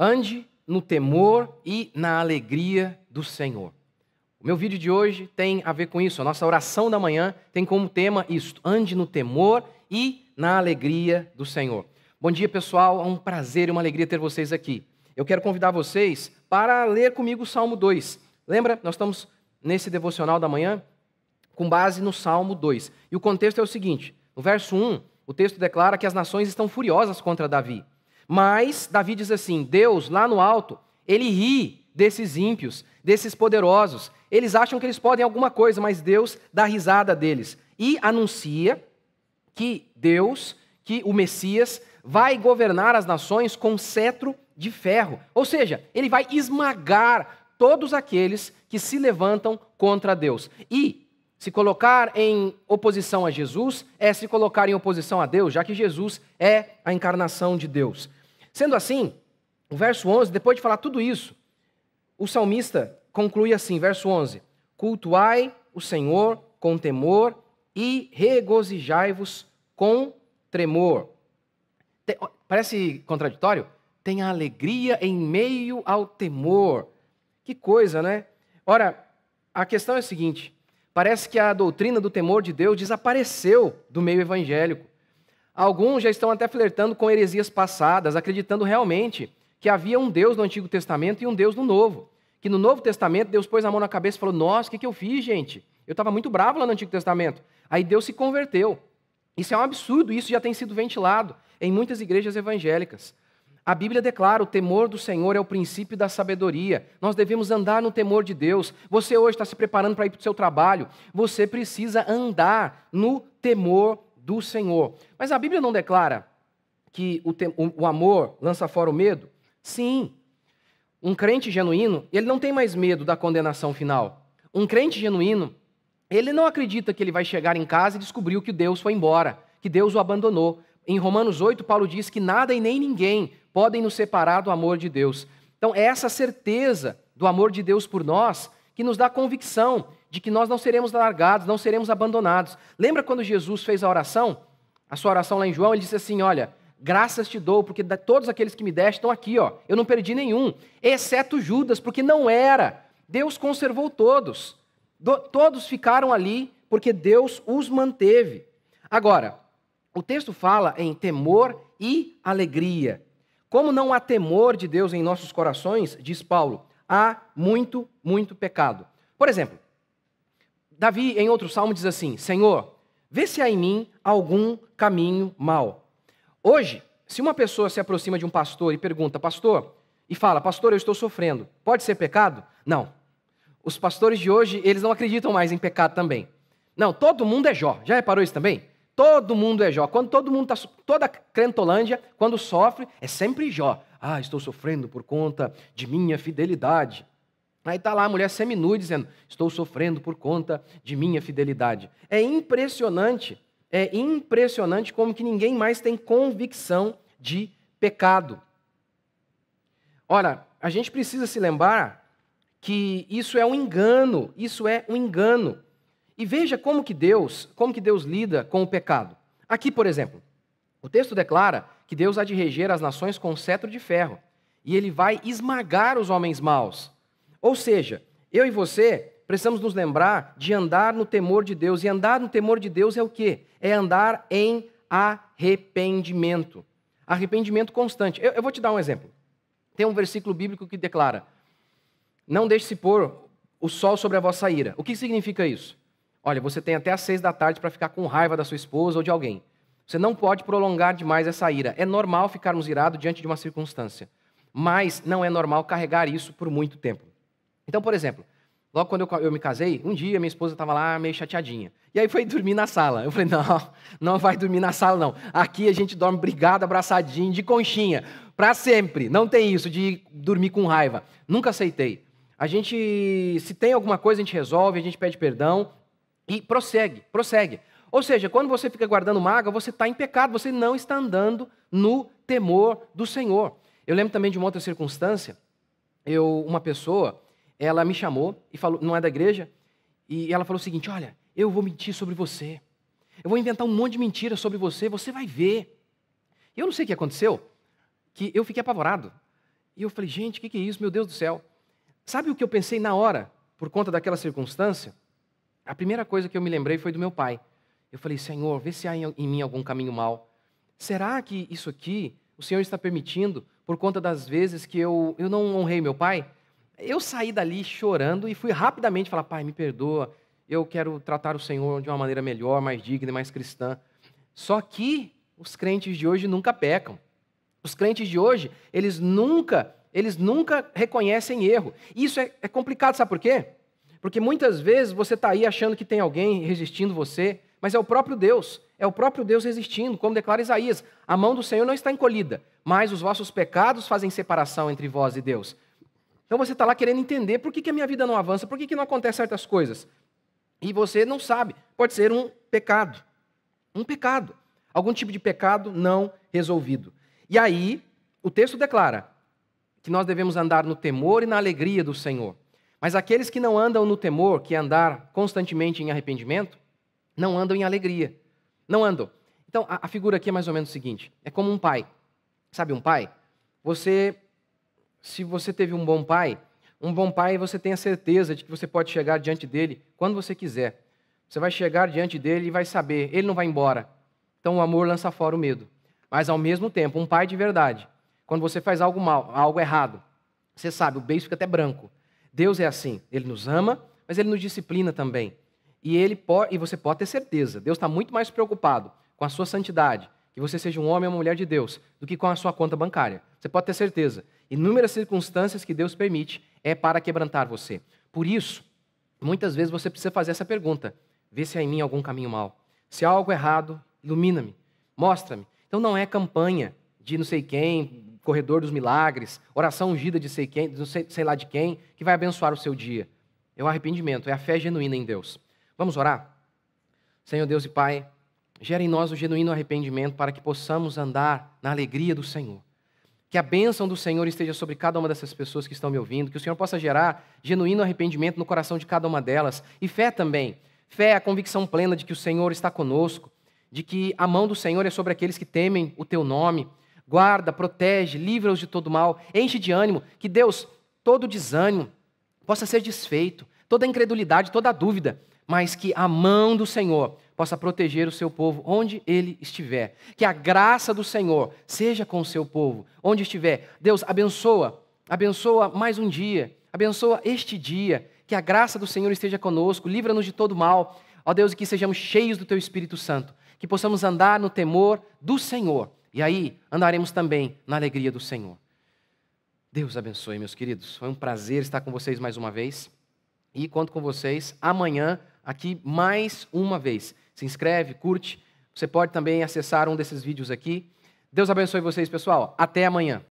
Ande no temor e na alegria do Senhor. O meu vídeo de hoje tem a ver com isso. A nossa oração da manhã tem como tema isso: ande no temor e na alegria do Senhor. Bom dia, pessoal. É um prazer e uma alegria ter vocês aqui. Eu quero convidar vocês para ler comigo o Salmo 2. Lembra? Nós estamos nesse devocional da manhã com base no Salmo 2. E o contexto é o seguinte: no verso 1, o texto declara que as nações estão furiosas contra Davi. Mas Davi diz assim: Deus, lá no alto, ele ri desses ímpios, desses poderosos. Eles acham que eles podem alguma coisa, mas Deus dá risada deles e anuncia que Deus, que o Messias, vai governar as nações com cetro de ferro. Ou seja, ele vai esmagar todos aqueles que se levantam contra Deus. E se colocar em oposição a Jesus é se colocar em oposição a Deus, já que Jesus é a encarnação de Deus. Sendo assim, o verso 11, depois de falar tudo isso, o salmista conclui assim, verso 11: Cultuai o Senhor com temor e regozijai-vos com tremor. Parece contraditório? Tenha alegria em meio ao temor. Que coisa, né? Ora, a questão é a seguinte: parece que a doutrina do temor de Deus desapareceu do meio evangélico. Alguns já estão até flertando com heresias passadas, acreditando realmente que havia um Deus no Antigo Testamento e um Deus no Novo. Que no Novo Testamento Deus pôs a mão na cabeça e falou: Nossa, o que, que eu fiz, gente? Eu estava muito bravo lá no Antigo Testamento. Aí Deus se converteu. Isso é um absurdo, isso já tem sido ventilado em muitas igrejas evangélicas. A Bíblia declara: o temor do Senhor é o princípio da sabedoria. Nós devemos andar no temor de Deus. Você hoje está se preparando para ir para o seu trabalho. Você precisa andar no temor do Senhor. Mas a Bíblia não declara que o, o, o amor lança fora o medo? Sim. Um crente genuíno, ele não tem mais medo da condenação final. Um crente genuíno, ele não acredita que ele vai chegar em casa e descobriu que Deus foi embora, que Deus o abandonou. Em Romanos 8, Paulo diz que nada e nem ninguém podem nos separar do amor de Deus. Então, é essa certeza do amor de Deus por nós que nos dá convicção de que nós não seremos largados, não seremos abandonados. Lembra quando Jesus fez a oração? A sua oração lá em João, ele disse assim: Olha, graças te dou, porque todos aqueles que me deste estão aqui, ó. Eu não perdi nenhum, exceto Judas, porque não era. Deus conservou todos. Do, todos ficaram ali, porque Deus os manteve. Agora, o texto fala em temor e alegria. Como não há temor de Deus em nossos corações, diz Paulo, há muito, muito pecado. Por exemplo, Davi, em outro salmo, diz assim: Senhor, vê se há em mim algum caminho mal. Hoje, se uma pessoa se aproxima de um pastor e pergunta, pastor, e fala, pastor, eu estou sofrendo, pode ser pecado? Não. Os pastores de hoje, eles não acreditam mais em pecado também. Não, todo mundo é Jó. Já reparou isso também? Todo mundo é Jó. Quando todo mundo está. Toda crentolândia, quando sofre, é sempre Jó. Ah, estou sofrendo por conta de minha fidelidade. Aí está lá a mulher seminu dizendo: Estou sofrendo por conta de minha fidelidade. É impressionante, é impressionante como que ninguém mais tem convicção de pecado. Ora, a gente precisa se lembrar que isso é um engano, isso é um engano. E veja como que Deus, como que Deus lida com o pecado. Aqui, por exemplo, o texto declara que Deus há de reger as nações com um cetro de ferro, e ele vai esmagar os homens maus ou seja, eu e você precisamos nos lembrar de andar no temor de Deus. E andar no temor de Deus é o quê? É andar em arrependimento. Arrependimento constante. Eu, eu vou te dar um exemplo. Tem um versículo bíblico que declara: Não deixe se pôr o sol sobre a vossa ira. O que significa isso? Olha, você tem até às seis da tarde para ficar com raiva da sua esposa ou de alguém. Você não pode prolongar demais essa ira. É normal ficarmos irados diante de uma circunstância, mas não é normal carregar isso por muito tempo. Então, por exemplo, logo quando eu, eu me casei, um dia minha esposa estava lá meio chateadinha. E aí foi dormir na sala. Eu falei, não, não vai dormir na sala, não. Aqui a gente dorme brigado, abraçadinho, de conchinha. Para sempre. Não tem isso de dormir com raiva. Nunca aceitei. A gente, se tem alguma coisa, a gente resolve, a gente pede perdão e prossegue, prossegue. Ou seja, quando você fica guardando mágoa, você está em pecado, você não está andando no temor do Senhor. Eu lembro também de uma outra circunstância. Eu, uma pessoa, ela me chamou e falou, não é da igreja, e ela falou o seguinte: "Olha, eu vou mentir sobre você. Eu vou inventar um monte de mentira sobre você, você vai ver". Eu não sei o que aconteceu, que eu fiquei apavorado. E eu falei: "Gente, o que, que é isso? Meu Deus do céu!" Sabe o que eu pensei na hora, por conta daquela circunstância? A primeira coisa que eu me lembrei foi do meu pai. Eu falei: "Senhor, vê se há em mim algum caminho mal. Será que isso aqui o Senhor está permitindo por conta das vezes que eu, eu não honrei meu pai?" Eu saí dali chorando e fui rapidamente falar: Pai, me perdoa, eu quero tratar o Senhor de uma maneira melhor, mais digna, mais cristã. Só que os crentes de hoje nunca pecam. Os crentes de hoje, eles nunca, eles nunca reconhecem erro. Isso é, é complicado, sabe por quê? Porque muitas vezes você está aí achando que tem alguém resistindo você, mas é o próprio Deus. É o próprio Deus resistindo, como declara Isaías: a mão do Senhor não está encolhida, mas os vossos pecados fazem separação entre vós e Deus. Então você está lá querendo entender por que, que a minha vida não avança, por que, que não acontecem certas coisas. E você não sabe. Pode ser um pecado. Um pecado. Algum tipo de pecado não resolvido. E aí, o texto declara que nós devemos andar no temor e na alegria do Senhor. Mas aqueles que não andam no temor, que é andar constantemente em arrependimento, não andam em alegria. Não andam. Então, a, figura aqui é mais ou menos o seguinte: é como um pai. Sabe um pai? Você se você teve um bom pai, um bom pai você tem a certeza de que você pode chegar diante dele quando você quiser. Você vai chegar diante dele e vai saber, ele não vai embora. Então o amor lança fora o medo. Mas ao mesmo tempo, um pai de verdade, quando você faz algo mal, algo errado, você sabe, o beijo fica até branco. Deus é assim, ele nos ama, mas ele nos disciplina também. E ele pode, e você pode ter certeza, Deus está muito mais preocupado com a sua santidade, que você seja um homem ou uma mulher de Deus do que com a sua conta bancária. Você pode ter certeza. Inúmeras circunstâncias que Deus permite é para quebrantar você. Por isso, muitas vezes você precisa fazer essa pergunta: vê se há em mim algum caminho mal. Se há algo errado, ilumina-me, mostra-me. Então não é campanha de não sei quem, corredor dos milagres, oração ungida de sei quem, de sei, sei lá de quem, que vai abençoar o seu dia. É o arrependimento, é a fé genuína em Deus. Vamos orar? Senhor Deus e Pai, Gera em nós o genuíno arrependimento para que possamos andar na alegria do Senhor. Que a bênção do Senhor esteja sobre cada uma dessas pessoas que estão me ouvindo, que o Senhor possa gerar genuíno arrependimento no coração de cada uma delas e fé também. Fé é a convicção plena de que o Senhor está conosco, de que a mão do Senhor é sobre aqueles que temem o teu nome. Guarda, protege, livra-os de todo mal, enche de ânimo, que Deus, todo desânimo possa ser desfeito, toda incredulidade, toda dúvida, mas que a mão do Senhor possa proteger o seu povo onde ele estiver. Que a graça do Senhor seja com o seu povo onde estiver. Deus, abençoa, abençoa mais um dia, abençoa este dia. Que a graça do Senhor esteja conosco, livra-nos de todo mal. Ó Deus, e que sejamos cheios do teu Espírito Santo, que possamos andar no temor do Senhor. E aí andaremos também na alegria do Senhor. Deus abençoe, meus queridos. Foi um prazer estar com vocês mais uma vez. E conto com vocês amanhã aqui mais uma vez. Se inscreve, curte. Você pode também acessar um desses vídeos aqui. Deus abençoe vocês, pessoal. Até amanhã.